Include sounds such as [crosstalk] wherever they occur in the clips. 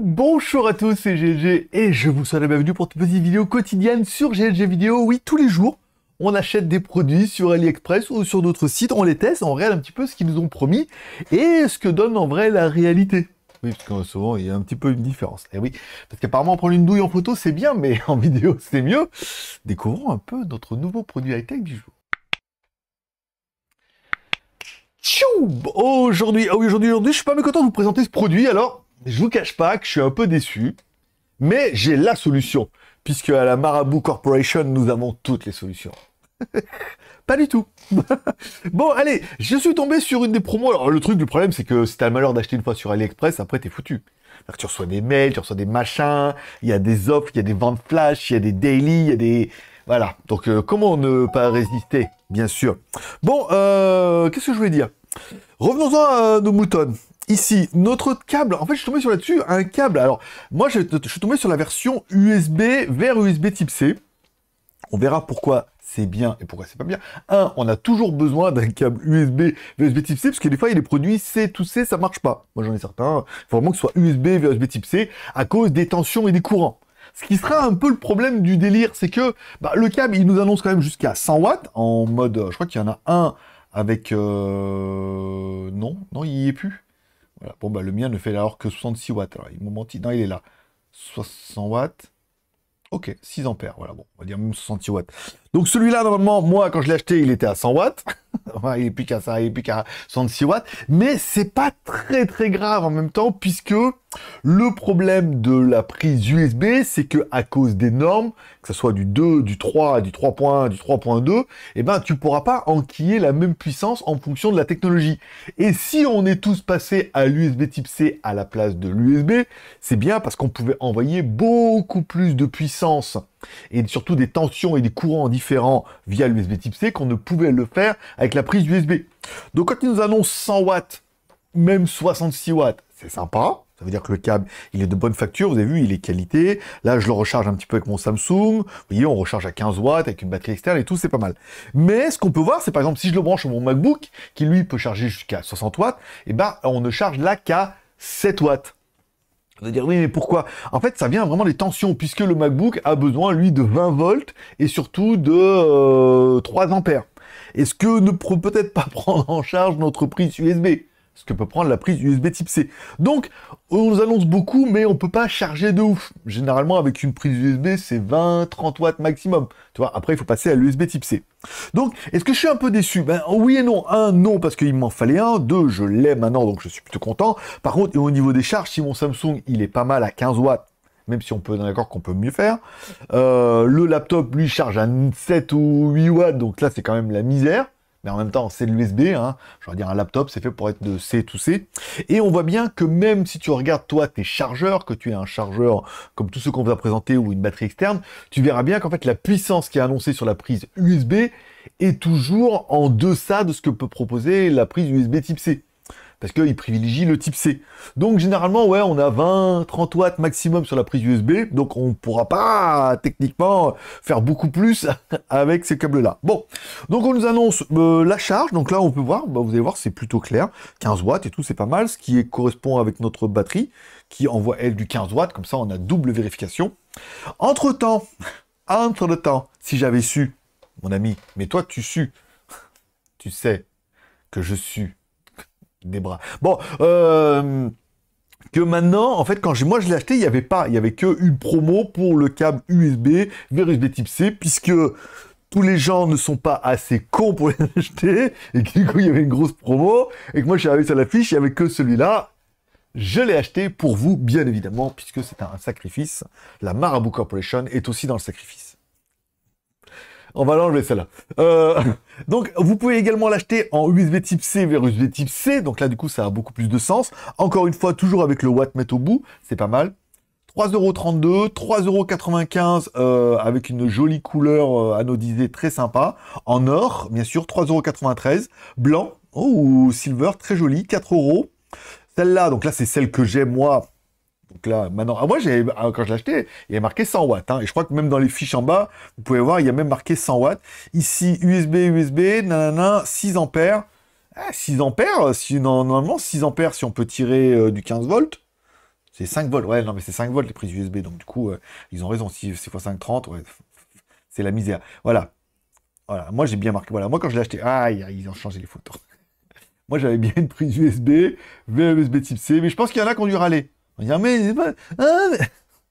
Bonjour à tous, c'est GLG et je vous souhaite la bienvenue pour une petite vidéo quotidienne sur GLG Vidéo. Oui, tous les jours, on achète des produits sur AliExpress ou sur d'autres sites, on les teste, on regarde un petit peu ce qu'ils nous ont promis et ce que donne en vrai la réalité. Oui, parce que souvent, il y a un petit peu une différence. Et eh oui, parce qu'apparemment, prendre une douille en photo, c'est bien, mais [laughs] en vidéo, c'est mieux. Découvrons un peu notre nouveau produit high-tech du jour. Tchou Aujourd'hui, ah oui, aujourd'hui, aujourd'hui, je suis pas mécontent de vous présenter ce produit, alors je vous cache pas que je suis un peu déçu, mais j'ai la solution, puisque à la Marabout Corporation, nous avons toutes les solutions. [laughs] pas du tout. [laughs] bon, allez, je suis tombé sur une des promos. Alors, le truc, du problème, c'est que si t'as le malheur d'acheter une fois sur AliExpress, après, t'es foutu. tu reçois des mails, tu reçois des machins, il y a des offres, il y a des ventes flash, il y a des daily, il y a des... Voilà. Donc, euh, comment ne pas résister, bien sûr. Bon, euh, qu'est-ce que je voulais dire Revenons-en à nos moutons. Ici, notre câble, en fait, je suis tombé sur là-dessus, un câble. Alors, moi, je, suis tombé sur la version USB vers USB type C. On verra pourquoi c'est bien et pourquoi c'est pas bien. Un, on a toujours besoin d'un câble USB vers USB type C, parce que des fois, il est produit produits C tout C, ça marche pas. Moi, j'en ai certains. Il faut vraiment que ce soit USB USB type C à cause des tensions et des courants. Ce qui sera un peu le problème du délire, c'est que bah, le câble, il nous annonce quand même jusqu'à 100 watts en mode, euh, je crois qu'il y en a un avec... Euh... Non, non, il n'y est plus. Voilà. Bon, bah, le mien ne fait alors que 66 watts. il m'a menti. Non, il est là. 60 watts. Ok, 6 ampères. Voilà, bon, on va dire même 60 watts. Donc celui-là, normalement, moi, quand je l'ai acheté, il était à 100 watts. [laughs] il est plus qu'à ça, il est plus qu'à 106 watts. Mais c'est pas très très grave en même temps, puisque le problème de la prise USB, c'est que à cause des normes, que ce soit du 2, du 3, du 3.1, du 3.2, eh ben tu pourras pas enquiller la même puissance en fonction de la technologie. Et si on est tous passés à l'USB type C à la place de l'USB, c'est bien parce qu'on pouvait envoyer beaucoup plus de puissance et surtout des tensions et des courants différents via l'USB type C qu'on ne pouvait le faire avec la prise USB. Donc quand ils nous annoncent 100 watts, même 66 watts, c'est sympa. Ça veut dire que le câble, il est de bonne facture, vous avez vu, il est qualité. Là, je le recharge un petit peu avec mon Samsung. Vous voyez, on recharge à 15 watts avec une batterie externe et tout, c'est pas mal. Mais ce qu'on peut voir, c'est par exemple, si je le branche sur mon MacBook, qui lui peut charger jusqu'à 60 watts, eh ben, on ne charge là qu'à 7 watts. Vous dire, oui, mais pourquoi En fait, ça vient vraiment des tensions, puisque le MacBook a besoin, lui, de 20 volts et surtout de 3 euh, ampères. Est-ce que ne peut-être pas [laughs] prendre en charge notre prise USB Ce que peut prendre la prise USB type C. Donc, on nous annonce beaucoup, mais on peut pas charger de ouf. Généralement, avec une prise USB, c'est 20-30 watts maximum. Tu vois, après, il faut passer à l'USB type C. Donc, est-ce que je suis un peu déçu Ben oui et non. Un, non, parce qu'il m'en fallait un. Deux, je l'ai maintenant, donc je suis plutôt content. Par contre, au niveau des charges, si mon Samsung, il est pas mal à 15 watts, même si on peut d'accord qu'on peut mieux faire. Euh, le laptop, lui, charge à 7 ou 8 watts, donc là, c'est quand même la misère mais en même temps, c'est de l'USB. Hein. Je vais dire, un laptop, c'est fait pour être de C tout C. Et on voit bien que même si tu regardes, toi, tes chargeurs, que tu es un chargeur comme tous ceux qu'on vous a présentés ou une batterie externe, tu verras bien qu'en fait, la puissance qui est annoncée sur la prise USB est toujours en deçà de ce que peut proposer la prise USB type C parce qu'il privilégie le type C. Donc généralement, ouais, on a 20, 30 watts maximum sur la prise USB, donc on ne pourra pas techniquement faire beaucoup plus [laughs] avec ces câbles-là. Bon, donc on nous annonce euh, la charge, donc là on peut voir, bah, vous allez voir, c'est plutôt clair, 15 watts et tout, c'est pas mal, ce qui correspond avec notre batterie, qui envoie elle du 15 watts, comme ça on a double vérification. Entre-temps, [laughs] entre-temps, si j'avais su, mon ami, mais toi tu sues, [laughs] tu sais que je suis des bras. Bon, euh, que maintenant, en fait, quand moi je l'ai acheté, il n'y avait pas, il n'y avait que une promo pour le câble USB vers USB type C, puisque tous les gens ne sont pas assez cons pour l'acheter, [laughs] acheter, et du coup il y avait une grosse promo, et que moi je suis arrivé sur l'affiche, il n'y avait que celui-là. Je l'ai acheté pour vous, bien évidemment, puisque c'est un sacrifice. La Marabout Corporation est aussi dans le sacrifice on va l'enlever celle-là. Euh, [laughs] donc vous pouvez également l'acheter en USB type C vers USB type C, donc là du coup ça a beaucoup plus de sens. Encore une fois, toujours avec le met au bout, c'est pas mal. 3,32€, 3,95€ euh, avec une jolie couleur euh, anodisée très sympa. En or, bien sûr, 3,93€. Blanc, oh, ou silver, très joli, 4 4€. Celle-là, donc là c'est celle que j'ai moi donc là, maintenant, ah, moi, ah, quand je l'ai acheté, il y a marqué 100 watts. Hein. et je crois que même dans les fiches en bas, vous pouvez voir, il y a même marqué 100 watts. Ici, USB, USB, nanana, 6 ampères. Ah, 6 ampères, euh, si, normalement, 6 ampères, si on peut tirer euh, du 15 volts, c'est 5 volts. Ouais, non, mais c'est 5 volts les prises USB. Donc, du coup, euh, ils ont raison. 6, x 5, 30, c'est la misère. Voilà. Voilà. Moi, j'ai bien marqué. Voilà. Moi, quand je l'ai acheté, ah, ils ont changé les photos. [laughs] Moi, j'avais bien une prise USB, USB type C, mais je pense qu'il y en a qui ont dû râler. On dit, ah, mais c'est pas, ah, mais,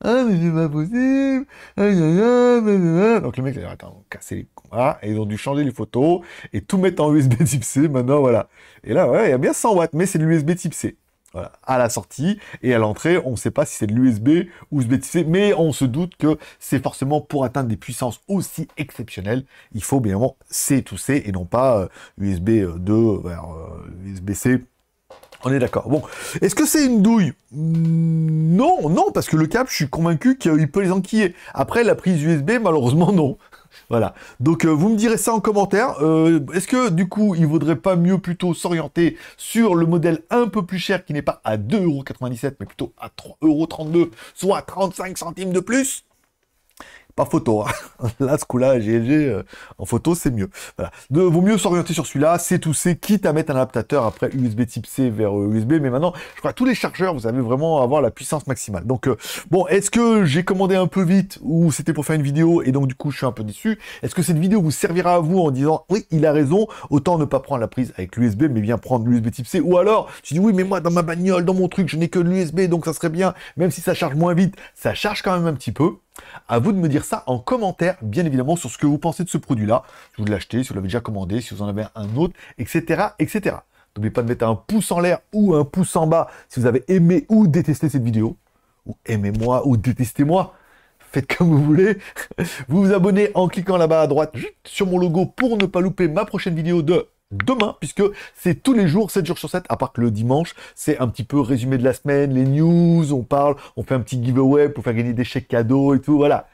ah, mais c'est pas possible. Ah, Donc le mec, il a dit, attends, cassé les ah, et ils ont dû changer les photos et tout mettre en USB type C maintenant, voilà. Et là, ouais, il y a bien 100 watts, mais c'est de l'USB type C. Voilà, à la sortie et à l'entrée, on ne sait pas si c'est de l'USB ou USB type C, mais on se doute que c'est forcément pour atteindre des puissances aussi exceptionnelles, il faut bien évidemment C tout C et non pas USB euh, 2 euh, vers USB euh, C on est d'accord. Bon, est-ce que c'est une douille Non, non, parce que le câble, je suis convaincu qu'il peut les enquiller. Après, la prise USB, malheureusement, non. [laughs] voilà. Donc, euh, vous me direz ça en commentaire. Euh, est-ce que, du coup, il vaudrait pas mieux plutôt s'orienter sur le modèle un peu plus cher, qui n'est pas à 2,97€, mais plutôt à 3,32€, soit 35 centimes de plus pas photo. Hein. [laughs] Là, ce coup-là, GLG, euh, en photo, c'est mieux. Voilà. De, vaut mieux s'orienter sur celui-là, c'est tout, c'est quitte à mettre un adaptateur après USB type C vers USB. Euh, mais maintenant, je crois tous les chargeurs, vous avez vraiment à avoir la puissance maximale. Donc, euh, bon, est-ce que j'ai commandé un peu vite ou c'était pour faire une vidéo et donc du coup, je suis un peu déçu Est-ce que cette vidéo vous servira à vous en disant, oui, il a raison, autant ne pas prendre la prise avec l'USB, mais bien prendre l'USB type C Ou alors, tu dis, oui, mais moi, dans ma bagnole, dans mon truc, je n'ai que l'USB, donc ça serait bien, même si ça charge moins vite, ça charge quand même un petit peu. À vous de me dire ça en commentaire, bien évidemment, sur ce que vous pensez de ce produit-là. Si vous l'achetez, si vous l'avez déjà commandé, si vous en avez un autre, etc., etc. N'oubliez pas de mettre un pouce en l'air ou un pouce en bas si vous avez aimé ou détesté cette vidéo. Ou aimez-moi ou détestez-moi. Faites comme vous voulez. [laughs] Vous vous abonnez en cliquant là-bas à droite sur mon logo pour ne pas louper ma prochaine vidéo de demain, puisque c'est tous les jours, 7 jours sur 7, à part que le dimanche, c'est un petit peu résumé de la semaine, les news, on parle, on fait un petit giveaway pour faire gagner des chèques cadeaux et tout, voilà.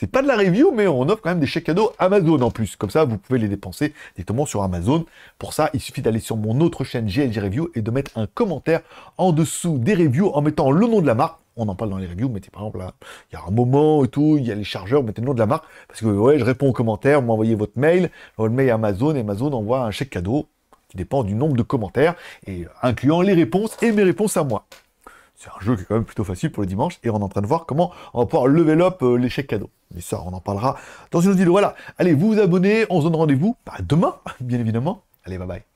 C'est pas de la review, mais on offre quand même des chèques cadeaux Amazon en plus. Comme ça, vous pouvez les dépenser directement sur Amazon. Pour ça, il suffit d'aller sur mon autre chaîne GLG Review et de mettre un commentaire en dessous des reviews en mettant le nom de la marque on en parle dans les reviews, mettez par exemple, là, il y a un moment et tout, il y a les chargeurs, mettez le nom de la marque, parce que ouais, je réponds aux commentaires, vous m'envoyez votre mail, le mail Amazon, et Amazon envoie un chèque cadeau, qui dépend du nombre de commentaires, et incluant les réponses et mes réponses à moi. C'est un jeu qui est quand même plutôt facile pour le dimanche, et on est en train de voir comment on va pouvoir level up euh, les chèques cadeaux. Mais ça, on en parlera dans une autre vidéo. Voilà, allez, vous vous abonnez, on se donne rendez-vous bah, demain, [laughs] bien évidemment. Allez, bye bye.